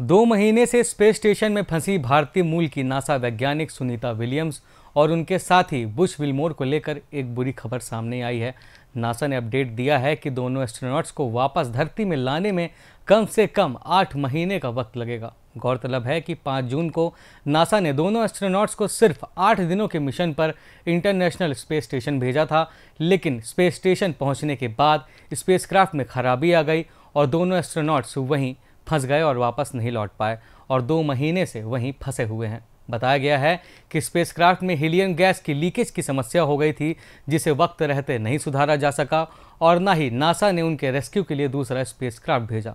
दो महीने से स्पेस स्टेशन में फंसी भारतीय मूल की नासा वैज्ञानिक सुनीता विलियम्स और उनके साथी बुश विलमोर को लेकर एक बुरी खबर सामने आई है नासा ने अपडेट दिया है कि दोनों एस्ट्रोनॉट्स को वापस धरती में लाने में कम से कम आठ महीने का वक्त लगेगा गौरतलब है कि 5 जून को नासा ने दोनों एस्ट्रोनॉट्स को सिर्फ आठ दिनों के मिशन पर इंटरनेशनल स्पेस स्टेशन भेजा था लेकिन स्पेस स्टेशन पहुंचने के बाद स्पेसक्राफ्ट में खराबी आ गई और दोनों एस्ट्रोनॉट्स वहीं फंस गए और वापस नहीं लौट पाए और दो महीने से वहीं फंसे हुए हैं बताया गया है कि स्पेसक्राफ्ट में हीलियम गैस की लीकेज की समस्या हो गई थी जिसे वक्त रहते नहीं सुधारा जा सका और ना ही नासा ने उनके रेस्क्यू के लिए दूसरा स्पेसक्राफ्ट भेजा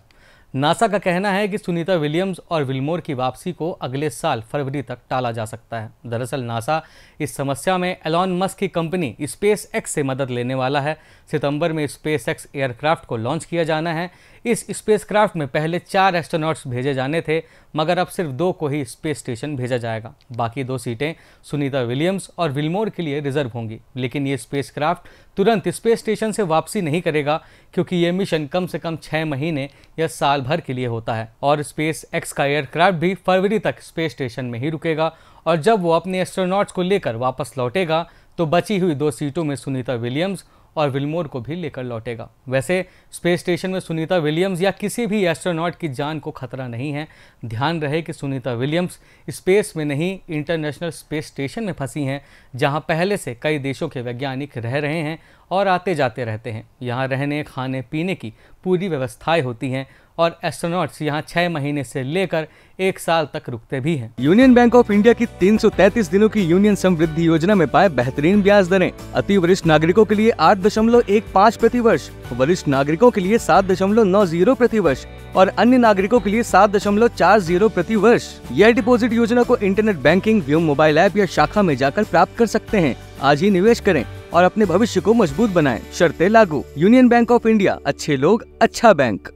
नासा का कहना है कि सुनीता विलियम्स और विल्मोर की वापसी को अगले साल फरवरी तक टाला जा सकता है दरअसल नासा इस समस्या में एलॉन मस्क की कंपनी स्पेस एक्स से मदद लेने वाला है सितंबर में स्पेस एक्स एयरक्राफ्ट को लॉन्च किया जाना है इस स्पेसक्राफ्ट में पहले चार एस्ट्रोनॉट्स भेजे जाने थे मगर अब सिर्फ दो को ही स्पेस स्टेशन भेजा जाएगा बाकी दो सीटें सुनीता विलियम्स और विलमोर के लिए रिजर्व होंगी लेकिन ये स्पेसक्राफ्ट तुरंत स्पेस स्टेशन से वापसी नहीं करेगा क्योंकि ये मिशन कम से कम छः महीने या साल भर के लिए होता है और स्पेस एक्स का एयरक्राफ्ट भी फरवरी तक स्पेस स्टेशन में ही रुकेगा और जब वो अपने एस्ट्रोनॉट्स को लेकर वापस लौटेगा तो बची हुई दो सीटों में सुनीता विलियम्स और विलमोर को भी लेकर लौटेगा वैसे स्पेस स्टेशन में सुनीता विलियम्स या किसी भी एस्ट्रोनॉट की जान को खतरा नहीं है ध्यान रहे कि सुनीता विलियम्स स्पेस में नहीं इंटरनेशनल स्पेस स्टेशन में फंसी हैं जहां पहले से कई देशों के वैज्ञानिक रह रहे हैं और आते जाते रहते हैं यहाँ रहने खाने पीने की पूरी व्यवस्थाएँ होती हैं और एस्ट्रोनॉट्स यहाँ छह महीने से लेकर एक साल तक रुकते भी हैं यूनियन बैंक ऑफ इंडिया की 333 दिनों की यूनियन समृद्धि योजना में पाए बेहतरीन ब्याज दरें अति वरिष्ठ नागरिकों के लिए आठ दशमलव एक पाँच प्रति वर्ष वरिष्ठ नागरिकों के लिए सात दशमलव नौ जीरो प्रति वर्ष और अन्य नागरिकों के लिए सात दशमलव चार जीरो प्रति वर्ष यह डिपोजिट योजना को इंटरनेट बैंकिंग व्यूम मोबाइल ऐप या शाखा में जाकर प्राप्त कर सकते हैं आज ही निवेश करें और अपने भविष्य को मजबूत बनाएं शर्तें लागू यूनियन बैंक ऑफ इंडिया अच्छे लोग अच्छा बैंक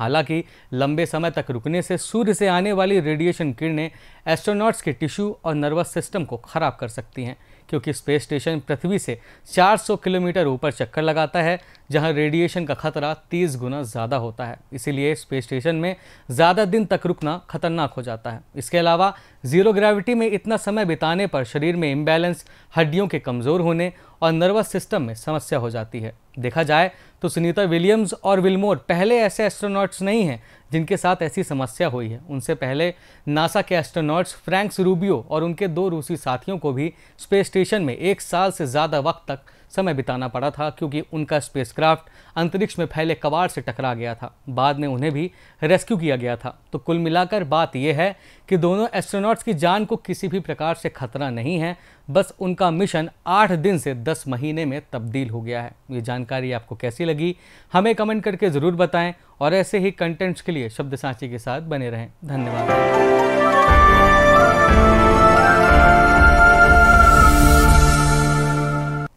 हालांकि लंबे समय तक रुकने से सूर्य से आने वाली रेडिएशन किरणें एस्ट्रोनॉट्स के टिश्यू और नर्वस सिस्टम को खराब कर सकती हैं क्योंकि स्पेस स्टेशन पृथ्वी से 400 किलोमीटर ऊपर चक्कर लगाता है जहां रेडिएशन का खतरा 30 गुना ज़्यादा होता है इसीलिए स्पेस स्टेशन में ज़्यादा दिन तक रुकना खतरनाक हो जाता है इसके अलावा ज़ीरो ग्रेविटी में इतना समय बिताने पर शरीर में इम्बैलेंस हड्डियों के कमज़ोर होने और नर्वस सिस्टम में समस्या हो जाती है देखा जाए तो सुनीता विलियम्स और विलमोर पहले ऐसे एस्ट्रोनॉट्स नहीं हैं जिनके साथ ऐसी समस्या हुई है उनसे पहले नासा के एस्ट्रोनॉट्स फ्रैंक्स रूबियो और उनके दो रूसी साथियों को भी स्पेस स्टेशन में एक साल से ज़्यादा वक्त तक समय बिताना पड़ा था क्योंकि उनका स्पेसक्राफ्ट अंतरिक्ष में फैले कवाड़ से टकरा गया था बाद में उन्हें भी रेस्क्यू किया गया था तो कुल मिलाकर बात यह है कि दोनों एस्ट्रोनॉट्स की जान को किसी भी प्रकार से खतरा नहीं है बस उनका मिशन आठ दिन से दस महीने में तब्दील हो गया है ये जानकारी आपको कैसी लगी हमें कमेंट करके ज़रूर बताएँ और ऐसे ही कंटेंट्स के लिए शब्द सांची के साथ बने रहें धन्यवाद